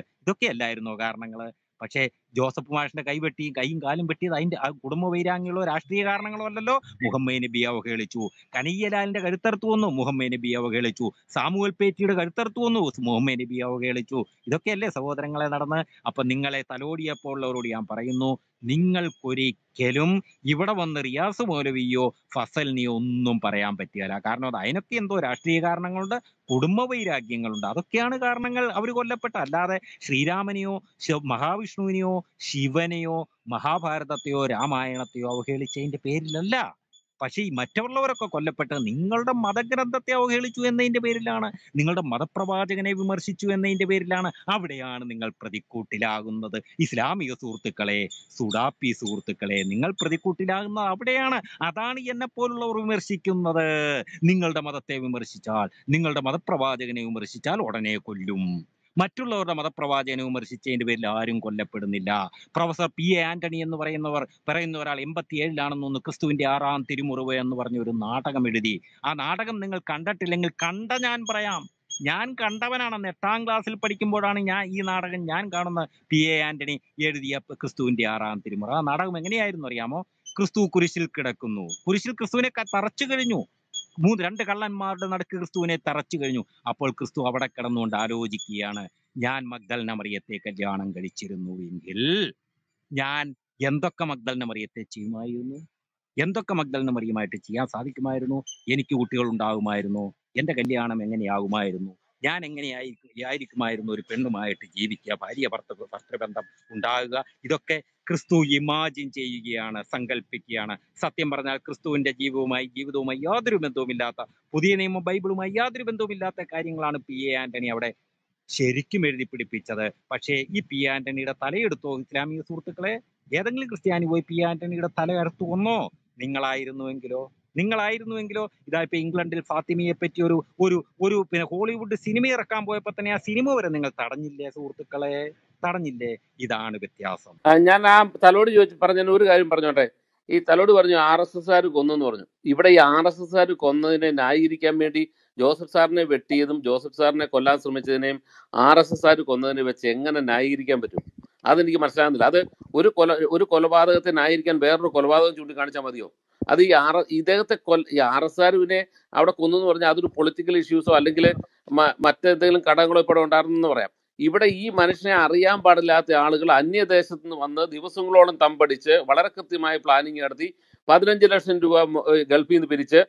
അല്ലായിരുന്നോ കാരണങ്ങള് പക്ഷേ ജോസഫ് മാഷിന്റെ കൈ വെട്ടി കൈയും കാലും വെട്ടിയത് അതിന്റെ കുടുംബ വൈരാഗ്യങ്ങളോ രാഷ്ട്രീയ കാരണങ്ങളോ അല്ലല്ലോ മുഹമ്മദ് നബി അവഹേളിച്ചു കനയ്യലാലിന്റെ കരുത്തർത്ത് വന്നു മുഹമ്മദ് നബി അവഹേളിച്ചു സാമുവൽ പേറ്റിയുടെ കരുത്തർത്ത് വന്നു മുഹമ്മദ് നബി അവഹേളിച്ചു ഇതൊക്കെയല്ലേ സഹോദരങ്ങളെ നടന്ന് അപ്പൊ നിങ്ങളെ തലോടിയപ്പോൾ ഉള്ളവരോട് ഞാൻ പറയുന്നു നിങ്ങൾക്കൊരിക്കലും ഇവിടെ വന്ന് റിയാസ് മൗലവിയോ ഫസലിനെയോ ഒന്നും പറയാൻ പറ്റിയല്ല കാരണം അത് അതിനൊക്കെ എന്തോ രാഷ്ട്രീയ കാരണങ്ങളുണ്ട് കുടുംബ വൈരാഗ്യങ്ങളുണ്ട് അതൊക്കെയാണ് കാരണങ്ങൾ അവർ കൊല്ലപ്പെട്ട അല്ലാതെ ശ്രീരാമനെയോ മഹാവിഷ്ണുവിനെയോ ശിവനെയോ മഹാഭാരതത്തെയോ രാമായണത്തെയോ അവഹേളിച്ചതിന്റെ പേരിലല്ല പക്ഷേ ഈ മറ്റുള്ളവരൊക്കെ കൊല്ലപ്പെട്ട് നിങ്ങളുടെ മതഗ്രന്ഥത്തെ അവഹേളിച്ചു എന്നതിന്റെ പേരിലാണ് നിങ്ങളുടെ മതപ്രവാചകനെ വിമർശിച്ചു എന്നതിന്റെ പേരിലാണ് അവിടെയാണ് നിങ്ങൾ പ്രതിക്കൂട്ടിലാകുന്നത് ഇസ്ലാമിക സുഹൃത്തുക്കളെ സുഡാപ്പി സുഹൃത്തുക്കളെ നിങ്ങൾ പ്രതിക്കൂട്ടിലാകുന്നത് അവിടെയാണ് അതാണ് പോലുള്ളവർ വിമർശിക്കുന്നത് നിങ്ങളുടെ മതത്തെ വിമർശിച്ചാൽ നിങ്ങളുടെ മതപ്രവാചകനെ വിമർശിച്ചാൽ ഉടനെ കൊല്ലും മറ്റുള്ളവരുടെ മതപ്രവാചകനെ വിമർശിച്ചതിന്റെ പേരിൽ ആരും കൊല്ലപ്പെടുന്നില്ല പ്രൊഫസർ പി എ ആന്റണി എന്ന് പറയുന്നവർ പറയുന്ന ഒരാൾ എൺപത്തി ഏഴിലാണെന്നൊന്ന് ക്രിസ്തുവിന്റെ ആറാം തിരുമുറിവ് എന്ന് പറഞ്ഞ ഒരു നാടകം എഴുതി ആ നാടകം നിങ്ങൾ കണ്ടിട്ടില്ലെങ്കിൽ കണ്ട ഞാൻ പറയാം ഞാൻ കണ്ടവനാണെന്ന് എട്ടാം ക്ലാസ്സിൽ പഠിക്കുമ്പോഴാണ് ഞാൻ ഈ നാടകം ഞാൻ കാണുന്ന പി എ ആന്റണി എഴുതിയ ക്രിസ്തുവിന്റെ ആറാം തിരുമുറ ആ നാടകം എങ്ങനെയായിരുന്നു അറിയാമോ ക്രിസ്തു കുരിശിൽ കിടക്കുന്നു കുരിശിൽ ക്രിസ്തുവിനെ തറച്ചു കഴിഞ്ഞു മൂന്ന് രണ്ട് കള്ളന്മാരുടെ നടക്ക് ക്രിസ്തുവിനെ തറച്ചു കഴിഞ്ഞു അപ്പോൾ ക്രിസ്തു അവിടെ കിടന്നുകൊണ്ട് ആലോചിക്കുകയാണ് ഞാൻ മഗ്ദലന മറിയത്തെ കല്യാണം കഴിച്ചിരുന്നു എങ്കിൽ ഞാൻ എന്തൊക്കെ മഗ്ദലന മറിയത്തെ ചെയ്യുമായിരുന്നു എന്തൊക്കെ മഗ്ദലന മറിയുമായിട്ട് ചെയ്യാൻ സാധിക്കുമായിരുന്നു എനിക്ക് കുട്ടികൾ ഉണ്ടാകുമായിരുന്നു എന്റെ കല്യാണം എങ്ങനെയാകുമായിരുന്നു ഞാൻ എങ്ങനെയായിരിക്കും ആയിരിക്കുമായിരുന്നു ഒരു പെണ്ണുമായിട്ട് ജീവിക്കുക ഭാര്യ ഭർത്ത ഭർത്തൃബന്ധം ഉണ്ടാകുക ഇതൊക്കെ ക്രിസ്തു ഇമാജിൻ ചെയ്യുകയാണ് സങ്കല്പിക്കുകയാണ് സത്യം പറഞ്ഞാൽ ക്രിസ്തുവിന്റെ ജീവവുമായി ജീവിതവുമായി യാതൊരു ബന്ധവുമില്ലാത്ത പുതിയ നിയമം ബൈബിളുമായി യാതൊരു ബന്ധവുമില്ലാത്ത കാര്യങ്ങളാണ് പി എ ആന്റണി അവിടെ ശരിക്കും എഴുതി പിടിപ്പിച്ചത് പക്ഷേ ഈ പി ആന്റണിയുടെ തലയെടുത്തോ ഇസ്ലാമിക സുഹൃത്തുക്കളെ ഏതെങ്കിലും ക്രിസ്ത്യാനി പോയി പി ആന്റണിയുടെ തല എടുത്തു വന്നോ നിങ്ങളായിരുന്നുവെങ്കിലോ നിങ്ങളായിരുന്നുവെങ്കിലോ ഇതാ ഇപ്പൊ ഇംഗ്ലണ്ടിൽ ഫാത്തിമയെ പറ്റി ഒരു ഒരു ഒരു പിന്നെ ഹോളിവുഡ് സിനിമ ഇറക്കാൻ പോയപ്പോൾ തന്നെ ആ സിനിമ വരെ നിങ്ങൾ തടഞ്ഞില്ലേ സുഹൃത്തുക്കളെ തടഞ്ഞില്ലേ ഇതാണ് വ്യത്യാസം ഞാൻ ആ തലോട് ചോദിച്ചു പറഞ്ഞ ഒരു കാര്യം പറഞ്ഞോട്ടെ ഈ തലോട് പറഞ്ഞു ആർ എസ് എസ് ആർ കൊന്നെന്ന് പറഞ്ഞു ഇവിടെ ഈ ആർ എസ് എസ് ആർ കൊന്നതിനെ ന്യായീകരിക്കാൻ വേണ്ടി ജോസഫ് സാറിനെ വെട്ടിയതും ജോസഫ് സാറിനെ കൊല്ലാൻ ശ്രമിച്ചതിനെയും ആർ എസ് എസ് ആർ കൊന്നതിനെ വെച്ച് എങ്ങനെ ന്യായീകരിക്കാൻ പറ്റും അതെനിക്ക് മനസ്സിലാകുന്നില്ല അത് ഒരു കൊല ഒരു കൊലപാതകത്തിനായിരിക്കാൻ വേറൊരു കൊലപാതകം ചൂണ്ടിക്കാണിച്ചാൽ മതിയോ അത് ഈ ആർ ഇദ്ദേഹത്തെ കൊൽ ഈ ആർ എസ് ആരുവിനെ അവിടെ കൊന്നു എന്ന് പറഞ്ഞാൽ അതൊരു പൊളിറ്റിക്കൽ ഇഷ്യൂസോ അല്ലെങ്കിൽ മറ്റെന്തെങ്കിലും ഘടകങ്ങളോ ഇപ്പോൾ ഉണ്ടായിരുന്നെന്ന് പറയാം ഇവിടെ ഈ മനുഷ്യനെ അറിയാൻ പാടില്ലാത്ത ആളുകൾ അന്യദേശത്ത് നിന്ന് വന്ന് ദിവസങ്ങളോളം തമ്പടിച്ച് വളരെ കൃത്യമായ പ്ലാനിങ് നടത്തി പതിനഞ്ച് ലക്ഷം രൂപ ഗൾഫിൽ നിന്ന് പിരിച്ച്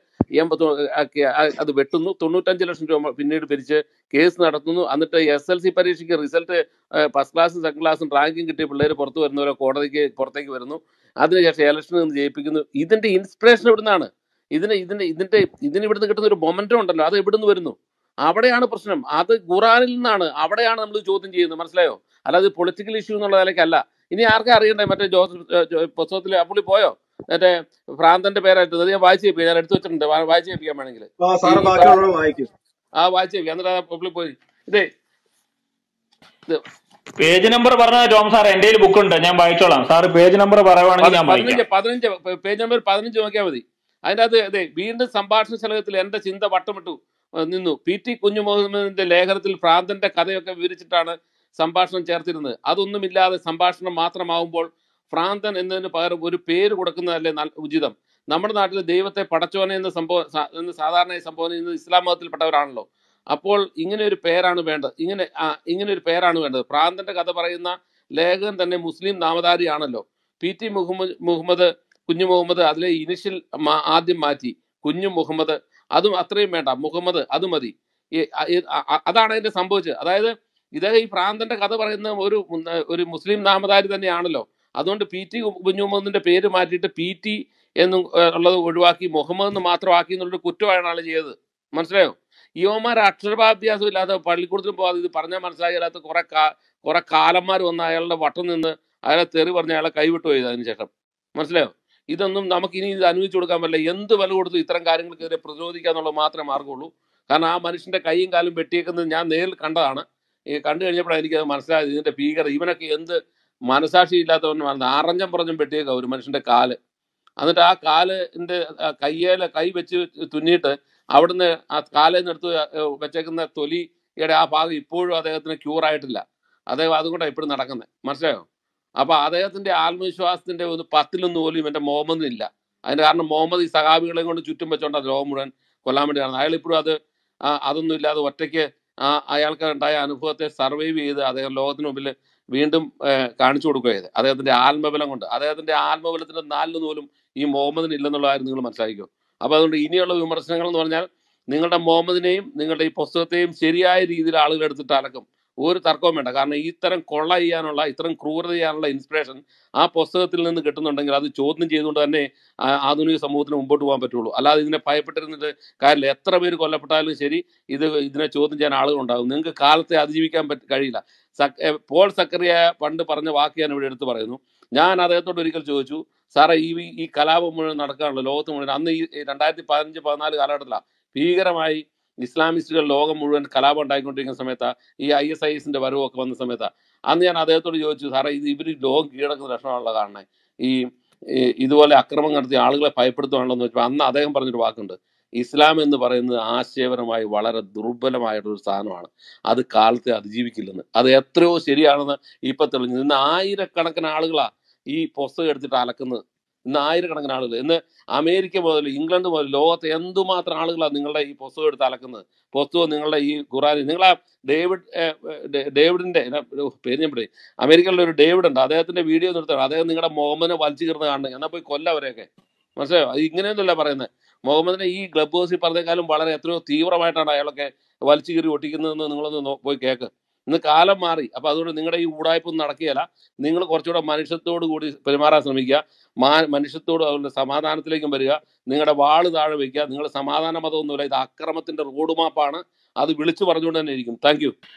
എൺപത്തി അത് വെട്ടുന്നു തൊണ്ണൂറ്റഞ്ച് ലക്ഷം രൂപ പിന്നീട് പിരിച്ച് കേസ് നടത്തുന്നു എന്നിട്ട് എസ് എൽ സി പരീക്ഷയ്ക്ക് റിസൾട്ട് ഫസ്റ്റ് ക്ലാസ്സും സെക്കൻഡ് ക്ലാസ്സും റാങ്കിങ് കിട്ടിയ പിള്ളേർ പുറത്തു വരുന്നവരെ കോടതിക്ക് പുറത്തേക്ക് വരുന്നു അതിനുശേഷം ഇലക്ഷനിൽ നിന്ന് ജയിപ്പിക്കുന്നു ഇതിന്റെ ഇൻസ്പിറേഷൻ എവിടുന്നാണ് ഇതിന് ഇതിന്റെ ഇതിന്റെ ഇതിന് ഇവിടുന്ന് കിട്ടുന്ന ഒരു മൊമെന്റം ഉണ്ടല്ലോ അത് എവിടുന്ന് വരുന്നു അവിടെയാണ് പ്രശ്നം അത് ഖുറാനിൽ നിന്നാണ് അവിടെയാണ് നമ്മൾ ചോദ്യം ചെയ്യുന്നത് മനസ്സിലായോ അല്ലാതെ പൊളിറ്റിക്കൽ ഇഷ്യൂ എന്നുള്ള നിലയ്ക്കല്ല ഇനി ആർക്കും അറിയണ്ടേ മറ്റേ ജോസഫ് പുസ്തകത്തിൽ പുള്ളി പോയോ മറ്റേ ഭ്രാന്തന്റെ പേരായിട്ട് ഞാൻ വായിച്ചു കേൾപ്പിക്കാം ഞാൻ എടുത്തു വെച്ചിട്ടുണ്ട് വായിച്ചു ചെയ്യിപ്പിക്കാൻ വേണമെങ്കിൽ ആ വായിച്ചു കേൾപ്പിക്കാം എന്നിട്ട് പബ്ലിക് പോയി ഇതേ പേജ് നമ്പർ പറഞ്ഞ ടോം സാർ എന്റെ കയ്യിൽ ബുക്ക് ഉണ്ട് ഞാൻ വായിച്ചോളാം സാർ പേജ് നമ്പർ ഞാൻ പതിനഞ്ച് പേജ് നമ്പർ പതിനഞ്ച് നോക്കിയാൽ മതി അതിന്റെ അത് അതെ വീണ്ടും സംഭാഷണ ശലകത്തിൽ എന്റെ ചിന്ത വട്ടമിട്ടു നിന്നു പി ടി കുഞ്ഞുമോഹനന്റെ ലേഖനത്തിൽ ഭ്രാന്തന്റെ കഥയൊക്കെ വിവരിച്ചിട്ടാണ് സംഭാഷണം ചേർത്തിരുന്നത് അതൊന്നുമില്ലാതെ സംഭാഷണം മാത്രമാവുമ്പോൾ പ്രാന്തൻ എന്നതിന് പകരം ഒരു പേര് കൊടുക്കുന്നതല്ലേ ഉചിതം നമ്മുടെ നാട്ടിൽ ദൈവത്തെ പടച്ചോനെ എന്ന സംഭവം എന്ന് സാധാരണയായി സംഭവം ഇന്ന് ഇസ്ലാം മതത്തിൽപ്പെട്ടവരാണല്ലോ അപ്പോൾ ഇങ്ങനെ ഒരു പേരാണ് വേണ്ടത് ഇങ്ങനെ ഇങ്ങനെ ഒരു പേരാണ് വേണ്ടത് പ്രാന്തന്റെ കഥ പറയുന്ന ലേഖകൻ തന്നെ മുസ്ലിം നാമധാരിയാണല്ലോ പി ടി മുഹമ്മദ് മുഹമ്മദ് കുഞ്ഞു മുഹമ്മദ് അതിലെ ഇനിഷ്യൽ ആദ്യം മാറ്റി കുഞ്ഞു മുഹമ്മദ് അതും അത്രയും വേണ്ട മുഹമ്മദ് അത് മതി അതാണ് അതിന്റെ സംഭവിച്ചത് അതായത് ഇദ്ദേഹം ഈ പ്രാന്തന്റെ കഥ പറയുന്ന ഒരു ഒരു മുസ്ലിം നാമധാരി തന്നെയാണല്ലോ അതുകൊണ്ട് പി ടി കുഞ്ഞുമുഹമ്മദിന്റെ പേര് മാറ്റിയിട്ട് പി ടി എന്ന് ഉള്ളത് ഒഴിവാക്കി മുഹമ്മദ് എന്ന് മാത്രമാക്കി എന്നുള്ളൊരു കുറ്റമാണ് ആൾ ചെയ്തത് മനസ്സിലായോ യുവമാർ അക്ഷരഭാഭ്യാസം ഇല്ലാത്ത പള്ളിക്കൂടത്തിൽ പോകാതെ ഇത് പറഞ്ഞാൽ മനസ്സിലാകില്ലാത്ത കുറെ കാ കുറെ കാലന്മാർ വന്ന് അയാളുടെ വട്ടം നിന്ന് അയാളെ തെറി പറഞ്ഞ് അയാളെ കൈവിട്ടു പോയത് അതിനുശേഷം മനസ്സിലായോ ഇതൊന്നും നമുക്ക് ഇനി ഇത് അനുവദിച്ചു കൊടുക്കാൻ പറ്റില്ല എന്ത് വില കൊടുത്തു ഇത്തരം കാര്യങ്ങൾക്കെതിരെ പ്രതിരോധിക്കുക എന്നുള്ളത് മാത്രമേ മാർഗമുള്ളൂ കാരണം ആ മനുഷ്യന്റെ കൈയും കാലും വെട്ടിയേക്കുന്നത് ഞാൻ നേരിൽ കണ്ടതാണ് കണ്ടു കഴിഞ്ഞപ്പോഴാണ് എനിക്കത് മനസ്സിലായത് ഇതിന്റെ ഭീകരത ഇവനൊക്കെ എന്ത് മനസാക്ഷി ഇല്ലാത്തവൻ പറഞ്ഞത് ആറഞ്ചം പുറഞ്ഞും വെട്ടിയേക്ക ഒരു മനുഷ്യന്റെ കാല് എന്നിട്ട് ആ കാലിന്റെ കയ്യേല കൈ വെച്ച് തുന്നിയിട്ട് അവിടുന്ന് ആ കാലിൽ നിന്നെടുത്ത് വെച്ചേക്കുന്ന തൊലിയുടെ ആ ഭാഗം ഇപ്പോഴും അദ്ദേഹത്തിന് ക്യൂർ ആയിട്ടില്ല അദ്ദേഹം അതുകൊണ്ടാണ് ഇപ്പോഴും നടക്കുന്നത് മനസ്സിലായോ അപ്പൊ അദ്ദേഹത്തിന്റെ ആത്മവിശ്വാസത്തിന്റെ ഒരു പത്തിലൊന്ന് പോലും ഇവന്റെ മുഹമ്മദ് ഇല്ല അതിന് കാരണം മുഹമ്മദ് ഈ സഹാബികളെ കൊണ്ട് ചുറ്റും വെച്ചോണ്ട് അത് ലോകം മുഴുവൻ കൊല്ലാൻ വേണ്ടി അയാൾ ഇപ്പോഴും അത് അതൊന്നും ഇല്ലാതെ ഒറ്റയ്ക്ക് അയാൾക്ക് ഉണ്ടായ അനുഭവത്തെ സർവൈവ് ചെയ്ത് അദ്ദേഹം ലോകത്തിന് മുമ്പിൽ വീണ്ടും കാണിച്ചു കൊടുക്കുകയത് അദ്ദേഹത്തിന്റെ ആത്മബലം കൊണ്ട് അദ്ദേഹത്തിന്റെ ആത്മബലത്തിന്റെ നാലിന് പോലും ഈ മുഹമ്മദിന് ഇല്ലെന്നുള്ളതായിരുന്നു നിങ്ങൾ മനസ്സിലാക്കിയോ അപ്പോൾ അതുകൊണ്ട് ഇനിയുള്ള വിമർശനങ്ങൾ എന്ന് പറഞ്ഞാൽ നിങ്ങളുടെ മുഹമ്മദിനെയും നിങ്ങളുടെ ഈ പുസ്തകത്തെയും ശരിയായ രീതിയിൽ ആളുകൾ എടുത്തിട്ട് അലക്കും ഒരു തർക്കവും വേണ്ട കാരണം ഇത്തരം കൊള്ള ചെയ്യാനുള്ള ഇത്തരം ക്രൂരത ചെയ്യാനുള്ള ഇൻസ്പിറേഷൻ ആ പുസ്തകത്തിൽ നിന്ന് കിട്ടുന്നുണ്ടെങ്കിൽ അത് ചോദ്യം ചെയ്തുകൊണ്ട് തന്നെ ആധുനിക സമൂഹത്തിന് മുമ്പോട്ട് പോകാൻ പറ്റുള്ളൂ അല്ലാതെ ഇതിനെ ഭയപ്പെട്ടിരുന്നിട്ട് കാര്യമില്ല എത്ര പേര് കൊല്ലപ്പെട്ടാലും ശരി ഇത് ഇതിനെ ചോദ്യം ചെയ്യാൻ ആളുകൾ ഉണ്ടാകും നിങ്ങൾക്ക് കാലത്തെ അതിജീവിക്കാൻ പറ്റ കഴിയില്ല പോൾ സക്കറിയ പണ്ട് പറഞ്ഞ വാക്ക് ഞാൻ ഇവിടെ എടുത്ത് പറയുന്നു ഞാൻ അദ്ദേഹത്തോട് ഒരിക്കൽ ചോദിച്ചു സാറേ ഈ ഈ കലാപം മുഴുവൻ നടക്കാനുള്ള ലോകത്ത് മുഴുവൻ അന്ന് ഈ രണ്ടായിരത്തി പതിനഞ്ച് പതിനാല് കാലഘട്ടത്തിലാണ് ഭീകരമായി ഇസ്ലാമിസ്റ്റുകൾ ലോകം മുഴുവൻ കലാപം ഉണ്ടായിക്കൊണ്ടിരിക്കുന്ന സമയത്താണ് ഈ ഐ എസ് ഐ എസിന്റെ വരവൊക്കെ വന്ന സമയത്താണ് അന്ന് ഞാൻ അദ്ദേഹത്തോട് ചോദിച്ചു സാറേ ഇത് ഇവർ ലോകം കീഴടക്കുന്ന ലക്ഷണമാണല്ലോ കാണണേ ഈ ഇതുപോലെ അക്രമം നടത്തിയ ആളുകളെ ഭയപ്പെടുത്തുകയാണല്ലോ എന്ന് വെച്ചപ്പോൾ അന്ന് അദ്ദേഹം പറഞ്ഞൊരു വാക്കുണ്ട് ഇസ്ലാം എന്ന് പറയുന്നത് ആശയപരമായി വളരെ ദുർബലമായിട്ടൊരു സ്ഥാനമാണ് അത് കാലത്തെ അതിജീവിക്കില്ലെന്ന് അത് എത്രയോ ശരിയാണെന്ന് ഇപ്പം തെളിഞ്ഞു ഇന്ന് ആയിരക്കണക്കിന് ആളുകളാണ് ഈ പുസ്തകം എടുത്തിട്ട് അലക്കുന്നത് ഇന്ന് ആയിരക്കണക്കിന് ആളുകൾ ഇന്ന് അമേരിക്ക മുതൽ ഇംഗ്ലണ്ട് മുതൽ ലോകത്തെ എന്തുമാത്രം ആളുകളാണ് നിങ്ങളുടെ ഈ പുസ്തകം എടുത്ത് അലക്കുന്നത് പുസ്തകം നിങ്ങളുടെ ഈ ഖുറാനി നിങ്ങളെ ഡേവിഡ് ഡേവിഡിന്റെ പേര് ഞാൻ പറയും അമേരിക്കയിലുള്ള ഒരു ഡേവിഡ് ഉണ്ട് അദ്ദേഹത്തിന്റെ വീഡിയോ നിർത്തണം അദ്ദേഹം നിങ്ങളുടെ മുഹമ്മനെ വലിച്ചു കീർന്ന് കാണുന്നത് എന്നാൽ പോയി കൊല്ല അവരെയൊക്കെ മനസ്സിലായോ ഇങ്ങനെയൊന്നുമല്ല പറയുന്നത് മുഹമ്മദിനെ ഈ ക്ലബ് ഹൗസിൽ പറഞ്ഞേക്കാളും വളരെ എത്രയോ തീവ്രമായിട്ടാണ് അയാളൊക്കെ വലിച്ചു കീറി ഒട്ടിക്കുന്നതെന്ന് നിങ്ങളൊന്ന് പോയി കേൾക്ക് ഇന്ന് കാലം മാറി അപ്പൊ അതുകൊണ്ട് നിങ്ങളുടെ ഈ ഒന്നും നടക്കുകയല്ല നിങ്ങൾ കുറച്ചുകൂടെ മനുഷ്യത്തോട് കൂടി പെരുമാറാൻ ശ്രമിക്കുക മാ മനുഷ്യത്തോട് അവരുടെ സമാധാനത്തിലേക്കും വരിക നിങ്ങളുടെ വാള് താഴെ വയ്ക്കുക നിങ്ങൾ സമാധാന മതമൊന്നുമില്ല ഇത് അക്രമത്തിന്റെ റോഡ് മാപ്പാണ് അത് വിളിച്ചു പറഞ്ഞുകൊണ്ട് തന്നെ ഇരിക്കും താങ്ക്